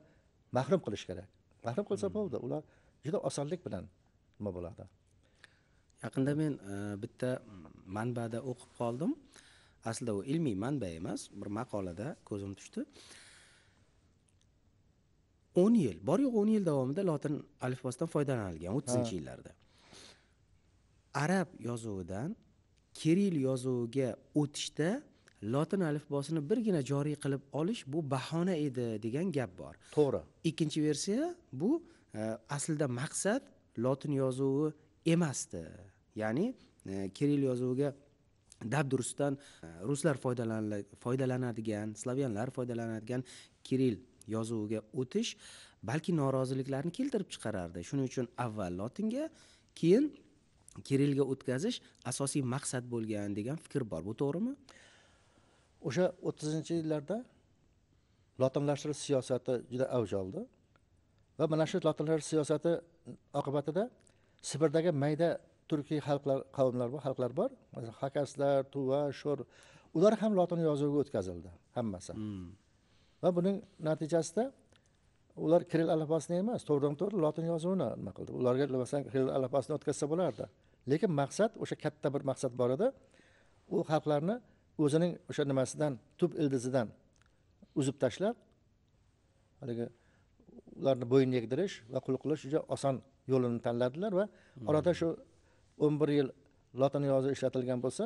mahrum qilish kerak rahm qilsa hmm. bo'ldi ular juda osonlik bilan nima bo'ladi yaqinda men e, bitta manbada o'qib qoldim aslida u ilmiy manba emas bir maqolada ko'zim tushdi o'n yil bor yo'q o'n yil davomida lotin alifbosidan foydalanilgan o'ttizinchi yillarda arab yozuvidan kiril yozuviga o'tishda lotin alifbosini birgina joriy qilib olish bu bahona edi degan gap bor to'g'ri ikkinchi versiya bu e, aslida maqsad lotin yozuvi emasdi ya'ni e, kiril yozuviga dabdurustdan e, ruslar foydalanadigan slavyanlar foydalanadigan kiril yozuviga o'tish balki noroziliklarni keltirib chiqarardi shuning uchun avval lotinga keyin kirilga o'tkazish asosiy maqsad bo'lgan degan fikr bor bu to'g'rimi o'sha o'ttizinchi yillarda lotinlashtirish siyosati juda avj oldi va mana shu lotinlashtirish siyosati oqibatida sibirdagi mayda turkiy xalqlar qavmlar bor xalqlar bor hakaslar tuva sho'r ular ham lotin yozuviga o'tkazildi hammasi hmm. va buning natijasida ular kiril alifbasini emas to'g'ridan to'g'ri lotin yozuvini nima qildi ularga masalan kiril alifbasini o'tkazsa bo'lardi lekin maqsad o'sha katta bir maqsad bor edi u xalqlarni o'zining o'sha nimasidan tub ildizidan uzib tashlab haligi ularni bo'yin egdirish va qul qilish juda oson yo'lini tanladilar va orada shu o'n bir yil lotin yozuvi ishlatilgan bo'lsa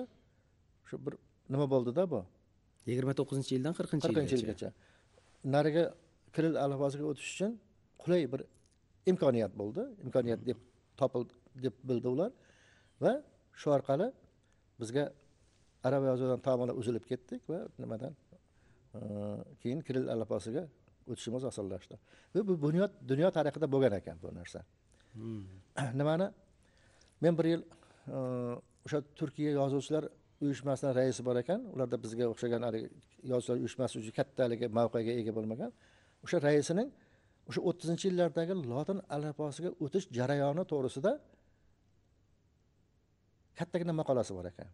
shu bir nima bo'ldida bu yigirma to'qqizinchi yildan qirqinchi qirqinchi yilgacha narigi kiril alifbosiga o'tish uchun qulay bir imkoniyat bo'ldi imkoniyat deb topildi deb bildi ular va shu orqali bizga arab yozuvdan tamomila uzilib ketdik va nimadan keyin kiril alifbosiga o'tishimiz osonlashdi va bu bunyod dunyo tarixida bo'lgan ekan bu narsa hmm. nimani men bir yil e, o'sha turkiya yozuvchilar uyushmasini raisi bor ekan ularda bizga o'xshagan haligi yozuvchilar uyushmasi juda katta haligi mavqega ega bo'lmagan o'sha raisining o'sha o'ttizinchi yillardagi lotin alifbosiga o'tish jarayoni to'g'risida kattagina maqolasi bor ekan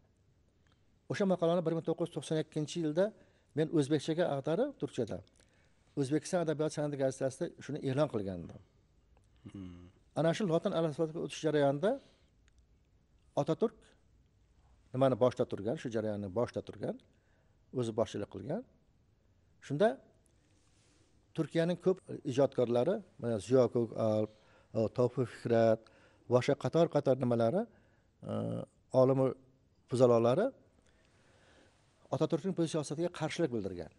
o'sha maqolani bir ming to'qqiz yuz to'qson ikkinchi yilda men o'zbekchaga ag'darib turkchada o'zbekiston adabiyot san'ati gazetasida shuni e'lon qilgandim hmm. ana shu lotin alifbosiga o'tish jarayonida otaturk nimani boshda turgan shu jarayonni boshda turgan o'zi boshchilik qilgan shunda turkiyaning ko'p ijodkorlari mana ziyo ko'kalp e, tofi fikrat va qator qator nimalari e, olimi fuzalolari otaturkning bu siyosatiga qarshilik bildirgan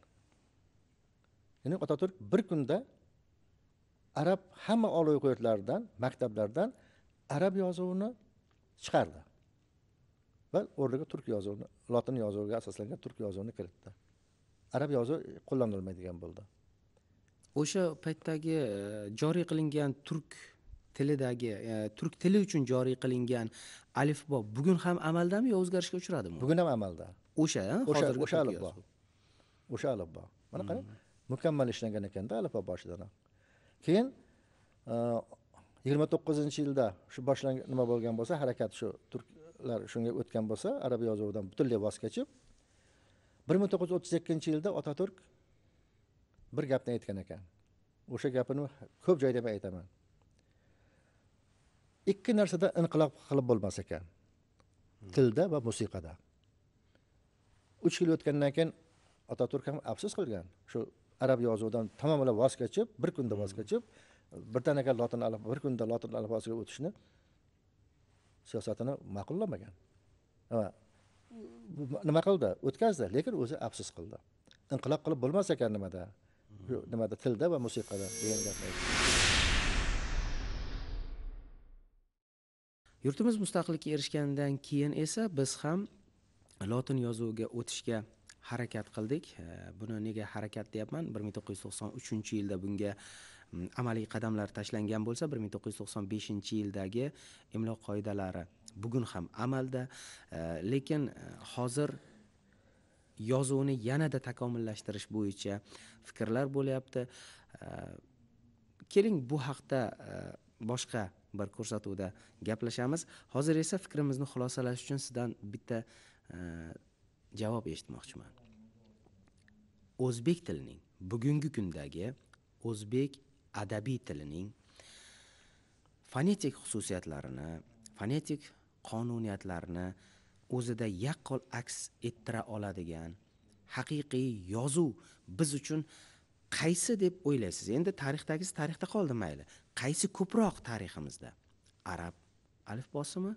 ya'ni otaturk bir kunda arab hamma oliy o'quv maktablardan arab yozuvini chiqardi va o'rniga turk yozuvini lotin yozuviga asoslangan turk yozuvini kiritdi arab yozuvi qo'llanilmaydigan bo'ldi o'sha paytdagi e, joriy qilingan turk tilidagi e, turk tili uchun joriy qilingan alifbo bugun ham amaldami yo o'zgarishga uchradimi bugun ham amalda o'sha o'sha alifbo o'sha alifbo mana qarang mm. mukammal ishlangan ekanda alifbo boshidan keyin e, yigirma to'qqizinchi yilda shu boshlangan nima bo'lgan bo'lsa harakat shu turklar shunga o'tgan bo'lsa arab yozuvidan butunlay voz kechib bir ming to'qqiz yuz o'ttiz ikkinchi yilda otaturk bir gapni aytgan ekan o'sha gapini ko'p joyda men aytaman ikki narsada inqilob qilib bo'lmas ekan mm. tilda va musiqada uch yil o'tgandan keyin otaturk ham afsus qilgan shu arab yozuvidan tamomila voz kechib bir kunda voz hmm. kechib birdaniga lotin alif bir kunda lotin alifbosiga o'tishni siyosatini ma'qullamagan nima qildi o'tkazdi lekin o'zi afsus qildi inqilob qilib bo'lmas ekan nimada hmm. nimada tilda va musiqada degan gap yurtimiz mustaqillikka erishgandan keyin esa biz ham lotin yozuviga o'tishga harakat qildik buni nega harakat deyapman bir ming to'qqiz yuz to'qson uchinchi yilda bunga mm, amaliy qadamlar tashlangan bo'lsa bir ming to'qqiz yuz to'qson beshinchi yildagi imlo qoidalari bugun ham amalda lekin e, hozir yozuvni yanada takomillashtirish bo'yicha fikrlar bo'lyapti keling bu haqda e, boshqa bir ko'rsatuvda gaplashamiz hozir esa fikrimizni xulosalash uchun sizdan bitta Э, javob eshitmoqchiman o'zbek tilining bugungi kundagi o'zbek adabiy tilining fonetik xususiyatlarini fonetik qonuniyatlarni o'zida yaqqol aks ettira oladigan haqiqiy yozuv biz uchun qaysi deb o'ylaysiz endi tarixdagisi tarixda qoldi mayli qaysi ko'proq tariximizda arab alifbosimi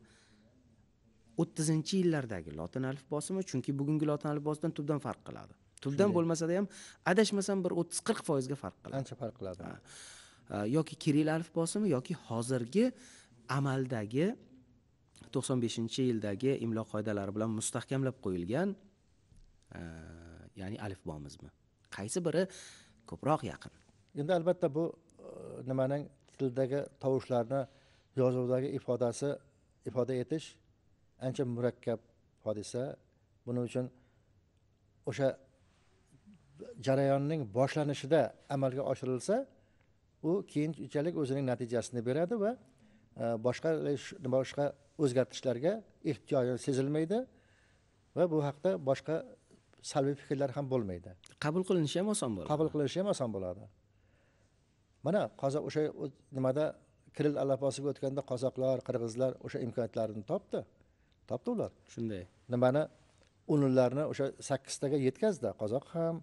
o'ttizinchi yillardagi lotin alifbosimi chunki bugungi lotin alifbosidan tubdan farq qiladi tubdan bo'lmasada ham adashmasam bir o'ttiz qirq foizga farq qiladi ancha farq qiladi yoki kiril alifbosimi yoki hozirgi amaldagi to'qson beshinchi yildagi imlo qoidalari bilan mustahkamlab qo'yilgan ya'ni alifbomizmi qaysi biri ko'proq yaqin endi albatta bu e, nimaning tildagi tovushlarni yozuvdagi ifodasi ifoda etish ancha murakkab hodisa buning uchun o'sha jarayonning boshlanishida amalga oshirilsa u keyinchalik o'zining natijasini beradi va e, boshqa boshqa o'zgartirishlarga ehtiyoji sezilmaydi va bu haqda boshqa salbiy fikrlar ham bo'lmaydi qabul qilinishi ham oson bo'ladi qabul qilinishi ham oson bo'ladi mana qozoq o'sha nimada kiril alafosiga o'tganda qozoqlar qirg'izlar o'sha imkoniyatlarini topdi topdi ular shunday nimani unlarni o'sha sakkiztaga yetkazdi qozoq ham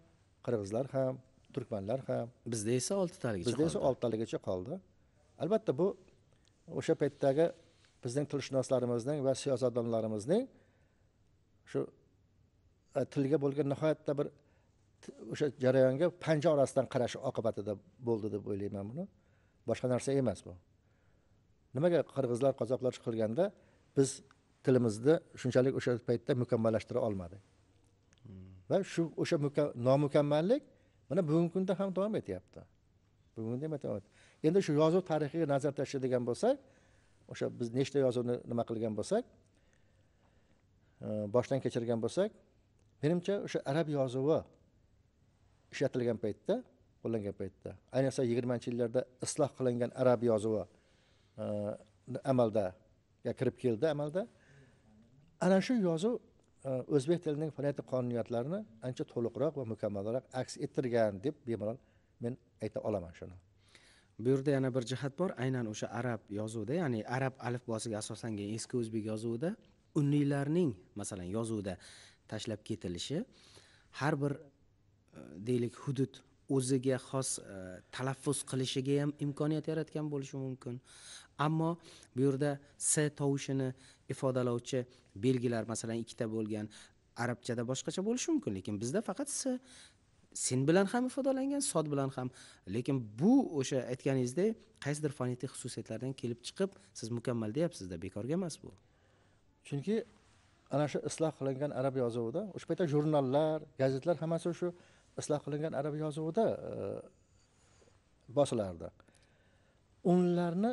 qirg'izlar ham turkmanlar ham bizda esa oltitaligi bizda esa oltitaligicha qoldi albatta bu o'sha paytdagi bizning tilshunoslarimizning va siyosatdonlarimizning shu e, tilga bo'lgan nihoyatda bir o'sha jarayonga panja orasidan qarashi oqibatida bo'ldi deb o'ylayman buni boshqa narsa emas bu nimaga qirg'izlar qozoqlar chiqilganda biz tilimizni shunchalik o'sha paytda mukammallashtira olmadi hmm. va shu o'sha nomukammallik mana bugungi kunda ham davom etyapti bugungi kunda ham endi shu yozuv tarixiga nazar tashlaydigan bo'lsak o'sha biz nechta yozuvni nima qilgan bo'lsak e, boshdan kechirgan bo'lsak menimcha o'sha arab yozuvi ishlatilgan paytda qo'llangan paytda ayniqsa yigirmanchi yillarda isloh qilingan arab yozuvi e, amalda kirib keldi amalda ana shu yozuv e, o'zbek tilining fonetik qonuniyatlarini ancha to'liqroq va mukammalroq aks ettirgan deb bemalol men ayta olaman shuni bu yerda yana bir jihat bor aynan o'sha arab yozuvida ya'ni arab alifbosiga asoslangan eski o'zbek yozuvida unniylarning masalan yozuvda tashlab ketilishi har bir e, deylik hudud o'ziga xos e, talaffuz qilishiga ham imkoniyat yaratgan bo'lishi mumkin ammo bu yerda s tovushini ifodalovchi belgilar masalan ikkita bo'lgan arabchada boshqacha bo'lishi mumkin lekin bizda faqat s sin bilan ham ifodalangan sod bilan ham lekin bu o'sha aytganingizdek qaysidir fonetik xususiyatlardan kelib chiqib siz mukammal deyapsizda bekorga emas bu chunki ana shu isloh qilingan arab yozuvida o'sha paytda jurnallar gazetlar hammasi shu isloh qilingan arab yozuvida e, bosilardi unlarni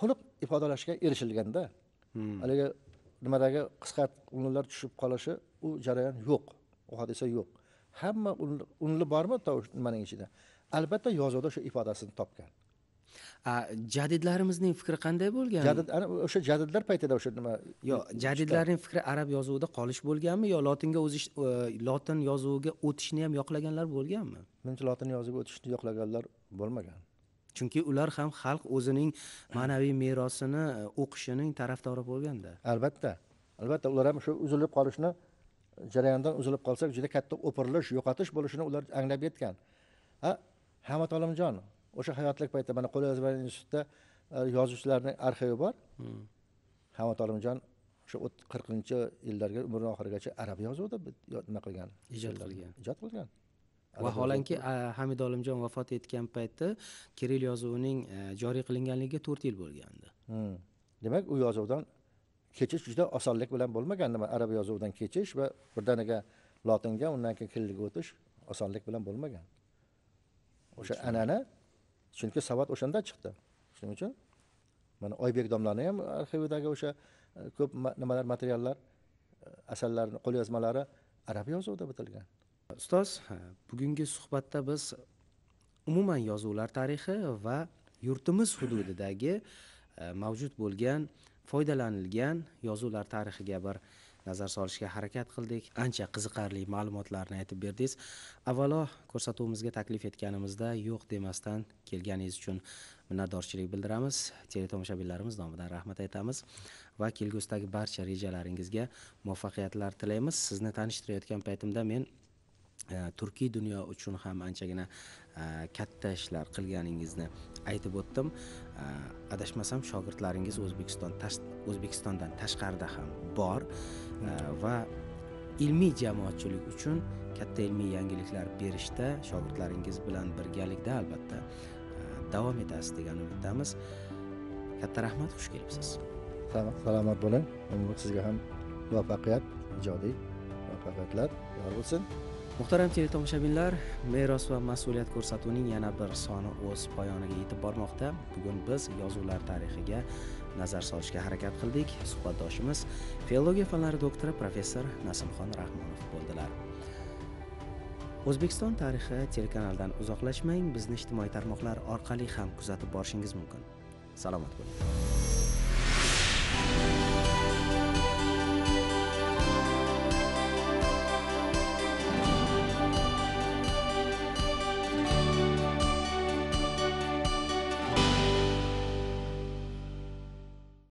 to'liq ifodalashga erishilganda hmm. haligi nimadagi qisqa unlar tushib qolishi u jarayon yo'q u hodisa yo'q hamma unli bormi nimaning ichida albatta yozuvda shu ifodasini topgan jadidlarimizning fikri qanday bo'lgan jadid ana o'sha jadidlar paytida o'sha nima yo'q jadidlarning fikri arab yozuvida qolish bo'lganmi yo lotinga o'zish e, lotin yozuviga o'tishni ham yoqlaganlar bo'lganmi menimcha lotin yozuviga o'tishni yoqlaganlar bo'lmagan chunki ular ham xalq o'zining ma'naviy merosini e, o'qishining tarafdori bo'lganda albatta albatta ular ham shu uzilib qolishni jarayondan uzilib qolsak juda katta o'pirilish yo'qotish bo'lishini ular anglab yetgan ha hamat olimjon o'sha hayotlik paytda mana qo'lyozma institutda e, yozuvchilarni arxivi bor hmm. hamat olimjon o'sha qirqinchi yillarga umrini oxirigacha arab yozuvida nima qilgan ijod qilgan ijod qilgan vaholanki hamid olimjon vafot etgan paytda kirill yozuvining e, joriy qilinganligiga to'rt yil bo'lgandi hmm. demak u yozuvdan kechish juda osonlik bilan bo'lmagan nima arab yozuvidan kechish va birdaniga lotinga undan keyin kirillga o'tish osonlik bilan bo'lmagan o'sha an'ana chunki savod o'shanda chiqdi shuning uchun mana oybek domlani ham arxividagi o'sha e, ko'p nimalar materiallar e, asarlarni qo'lyozmalari arab yozuvida bitilgan ustoz bugungi suhbatda biz umuman yozuvlar tarixi va yurtimiz hududidagi mavjud bo'lgan foydalanilgan yozuvlar tarixiga bir nazar solishga harakat qildik ancha qiziqarli ma'lumotlarni aytib berdingiz avvalo ko'rsatuvimizga taklif etganimizda yo'q demasdan kelganingiz uchun minnatdorchilik bildiramiz teletomoshabinlarimiz nomidan rahmat aytamiz va kelgusidagi barcha rejalaringizga muvaffaqiyatlar tilaymiz sizni tanishtirayotgan paytimda men Э, turkiy dunyo uchun ham anchagina э, katta ishlar qilganingizni aytib o'tdim э, adashmasam shogirdlaringiz o'zbekiston o'zbekistondan tashqarida ham bor va ilmiy jamoatchilik uchun katta ilmiy yangiliklar berishda shogirdlaringiz bilan birgalikda albatta davom etasiz degan umiddamiz katta rahmat xush kelibsiz salomat bo'ling sizga ham muvaffaqiyat ijodiy muvaffaqiyatlar yor bo'lsin muhtaram teletomoshabinlar meros va mas'uliyat ko'rsatuvining yana bir soni o'z poyoniga yetib bormoqda bugun biz yozuvlar tarixiga nazar solishga harakat qildik suhbatdoshimiz filologiya fanlari doktori professor nasimxon rahmonov bo'ldilar o'zbekiston tarixi telekanalidan uzoqlashmang bizni ijtimoiy tarmoqlar orqali ham kuzatib borishingiz mumkin salomat bo'ling